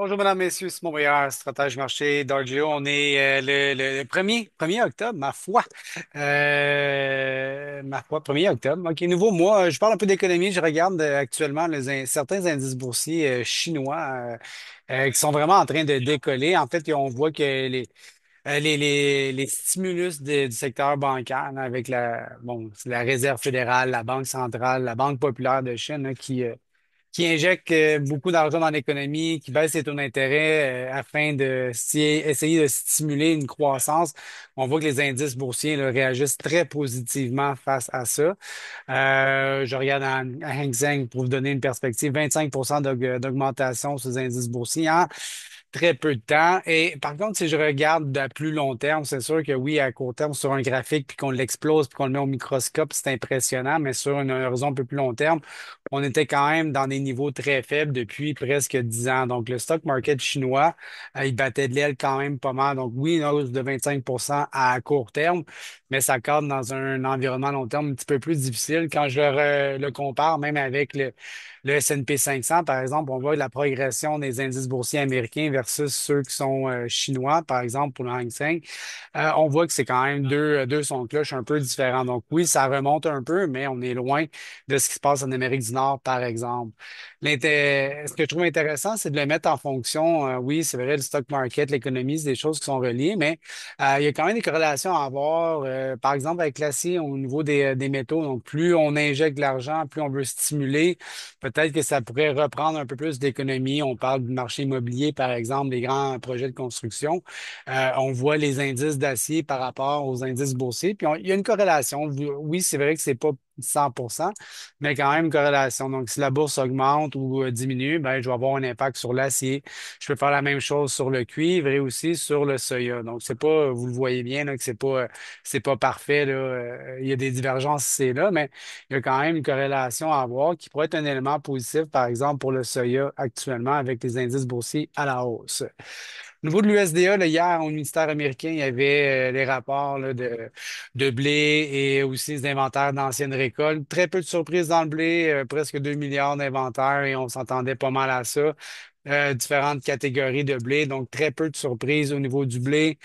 Bonjour, et messieurs, c'est meilleur stratège marché d'Argio. On est euh, le, 1er octobre, ma foi. Euh, ma foi, 1er octobre. OK, nouveau mois. Je parle un peu d'économie. Je regarde euh, actuellement les certains indices boursiers chinois qui sont vraiment en train de décoller. En fait, on voit que les, les, les, stimulus du secteur bancaire, avec la, bon, la Réserve fédérale, la Banque centrale, la Banque populaire de Chine, hein, qui, qui injecte euh, beaucoup d'argent dans l'économie, qui baisse ses taux d'intérêt euh, afin de essayer de stimuler une croissance. On voit que les indices boursiers réagissent très positivement face à ça. Euh, je regarde à Hang Seng pour vous donner une perspective, 25 d'augmentation sur les indices boursiers en très peu de temps. Et par contre, si je regarde à plus long terme, c'est sûr que oui, à court terme, sur un graphique, puis qu'on l'explose, puis qu'on le met au microscope, c'est impressionnant, mais sur une horizon un peu plus long terme, on était quand même dans des niveaux très faibles depuis presque 10 ans. Donc, le stock market chinois, euh, il battait de l'aile quand même pas mal. Donc, oui, une hausse de 25 à court terme, mais ça cadre dans un environnement long terme un petit peu plus difficile. Quand je le, compare même avec le, le S&P 500, par exemple, on voit la progression des indices boursiers américains versus ceux qui sont euh, chinois, par exemple, pour le Hang Seng. Euh, on voit que c'est quand même deux, deux sons de cloche un peu différents. Donc, oui, ça remonte un peu, mais on est loin de ce qui se passe en Amérique du Nord par exemple. Ce que je trouve intéressant, c'est de le mettre en fonction, euh, oui, c'est vrai, le stock market, l'économie, c'est des choses qui sont reliées, mais euh, il y a quand même des corrélations à avoir, euh, par exemple, avec l'acier au niveau des, métaux. Donc, plus on injecte de l'argent, plus on veut stimuler, peut-être que ça pourrait reprendre un peu plus d'économie. On parle du marché immobilier, par exemple, des grands projets de construction. on voit les indices d'acier par rapport aux indices boursiers. Puis il y a une corrélation. Oui, c'est vrai que ce n'est pas 100 mais quand même une corrélation. Donc, si la bourse augmente ou euh, diminue, ben, je vais avoir un impact sur l'acier. Je peux faire la même chose sur le cuivre et aussi sur le soya. Donc, c'est pas, euh, vous le voyez bien, que c'est pas, euh, c'est pas parfait, Il y a des divergences, c'est là, mais il y a quand même une corrélation à avoir qui pourrait être un élément positif, par exemple, pour le soya actuellement avec les indices boursiers à la hausse. Au niveau de l'USDA, là, hier, au ministère américain, il y avait euh, les rapports de, de blé et aussi des inventaires d'anciennes récoltes. Très peu de surprises dans le blé, euh, presque 2 milliards d'inventaires et on s'entendait pas mal à ça. Euh, différentes catégories de blé, donc très peu de surprises au niveau du blé.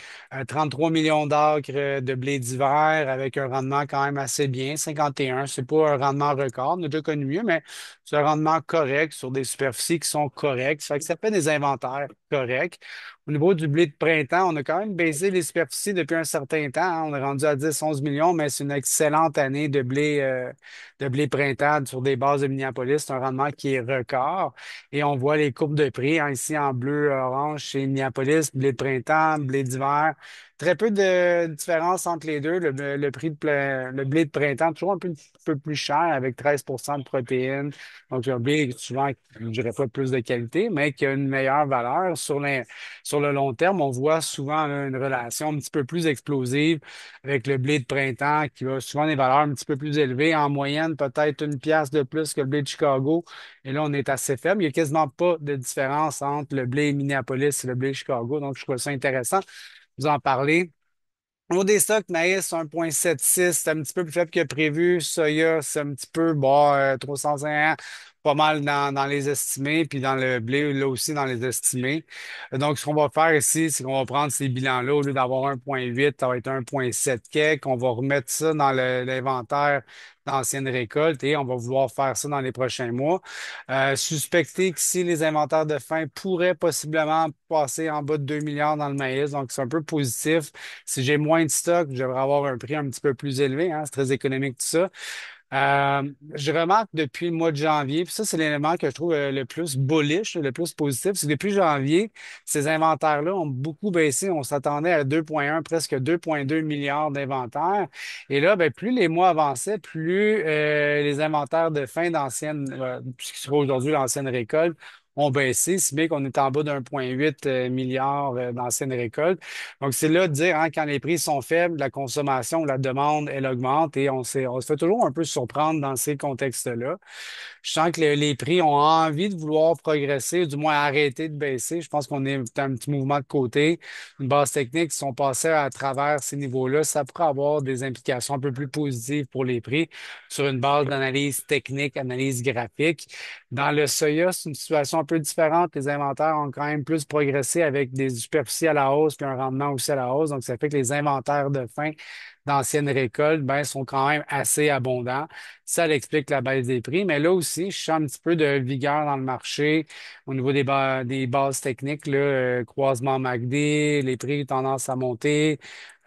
33 millions d'acres de blé d'hiver avec un rendement quand même assez bien, 51. C'est pas un rendement record, nous déjà connu mieux, mais c'est un rendement correct sur des superficies qui sont correctes. Ça fait que ça fait des inventaires corrects. Au niveau du blé de printemps, on a quand même baissé les superficies depuis un certain temps. Hein. On est rendu à 10-11 millions, mais c'est une excellente année de blé, euh, de blé printemps sur des bases de Minneapolis. C'est un rendement qui est record. Et on voit les courbes de prix hein, ici en bleu, orange chez Minneapolis, blé de printemps, blé d'hiver. Très peu de différence entre les deux. Le, prix de le blé de printemps, toujours un peu, peu plus cher avec 13 de protéines. Donc, un blé souvent, je dirais pas plus de qualité, mais qui a une meilleure valeur. Sur sur le long terme, on voit souvent une relation un petit peu plus explosive avec le blé de printemps qui a souvent des valeurs un petit peu plus élevées. En moyenne, peut-être une pièce de plus que le blé de Chicago. Et là, on est assez faible. Il n'y a quasiment pas de différence entre le blé Minneapolis et le blé Chicago. Donc, je trouve ça intéressant vous en parler. Au des stocks, maïs 1,76, c'est un petit peu plus faible que prévu. Soya, c'est un petit peu bon, 350. Euh, pas mal dans, les estimés, puis dans le blé, là aussi, dans les estimés. Donc, ce qu'on va faire ici, c'est qu'on va prendre ces bilans-là, au lieu d'avoir 1,8, ça va être 1,7 quelque. On va remettre ça dans l'inventaire d'anciennes récoltes et on va vouloir faire ça dans les prochains mois. Euh, que si les inventaires de fin pourraient possiblement passer en bas de 2 milliards dans le maïs, donc c'est un peu positif. Si j'ai moins de stock, j'aimerais avoir un prix un petit peu plus élevé, hein. c'est très économique tout ça. Euh, je remarque depuis le mois de janvier, puis ça, c'est l'élément que je trouve euh, le plus bullish, le plus positif, c'est que depuis janvier, ces inventaires-là ont beaucoup baissé. On s'attendait à 2,1, presque 2,2 milliards d'inventaires. Et là, ben, plus les mois avançaient, plus euh, les inventaires de fin d'ancienne, ce qui sera aujourd'hui l'ancienne récolte, ont baissé, si bien qu'on est en bas huit euh, milliard euh, d'anciennes récoltes. Donc, c'est là de dire, hein, quand les prix sont faibles, la consommation la demande, elle augmente et on, on se fait toujours un peu surprendre dans ces contextes-là. Je sens que les, prix ont envie de vouloir progresser, du moins arrêter de baisser. Je pense qu'on est un petit mouvement de côté. Une base technique, si on passait à travers ces niveaux-là, ça pourrait avoir des implications un peu plus positives pour les prix sur une base d'analyse technique, analyse graphique. Dans le soya, c'est une situation peu différentes. Les inventaires ont quand même plus progressé avec des superficies à la hausse puis un rendement aussi à la hausse. Donc, ça fait que les inventaires de fin d'anciennes récoltes ben, sont quand même assez abondants. Ça explique la baisse des prix. Mais là aussi, je sens un petit peu de vigueur dans le marché au niveau des, des bases techniques, le euh, croisement MACD, les prix tendance à monter.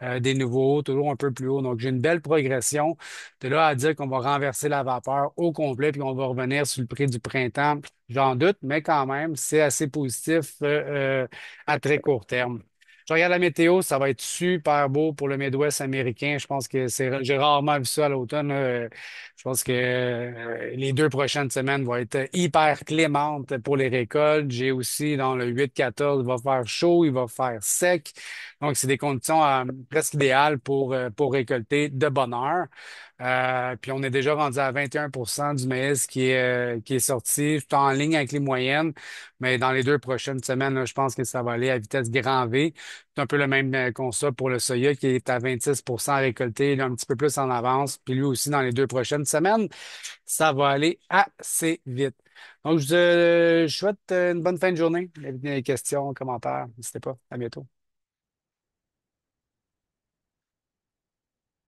Euh, des nouveaux hauts, toujours un peu plus haut. Donc, j'ai une belle progression. De là à dire qu'on va renverser la vapeur au complet, puis on va revenir sur le prix du printemps, j'en doute, mais quand même, c'est assez positif euh, euh, à très court terme. Je regarde la météo, ça va être super beau pour le Midwest américain. Je pense que c'est, j'ai rarement vu ça à l'automne. Euh, je pense que euh, les deux prochaines semaines vont être hyper clémentes pour les récoltes. J'ai aussi dans le 8-14, il va faire chaud, il va faire sec. Donc, c'est des conditions euh, presque idéales pour, pour récolter de bonne heure. Euh, puis on est déjà rendu à 21 du maïs qui est, euh, qui est sorti. tout en ligne avec les moyennes, mais dans les deux prochaines semaines, je pense que ça va aller à vitesse grand V. C'est un peu le même euh, constat pour le soya qui est à 26 récolté, là, un petit peu plus en avance. Puis lui aussi, dans les deux prochaines semaines, ça va aller assez vite. Donc, je vous euh, souhaite une bonne fin de journée. les questions, commentaires, n'hésitez pas. À bientôt.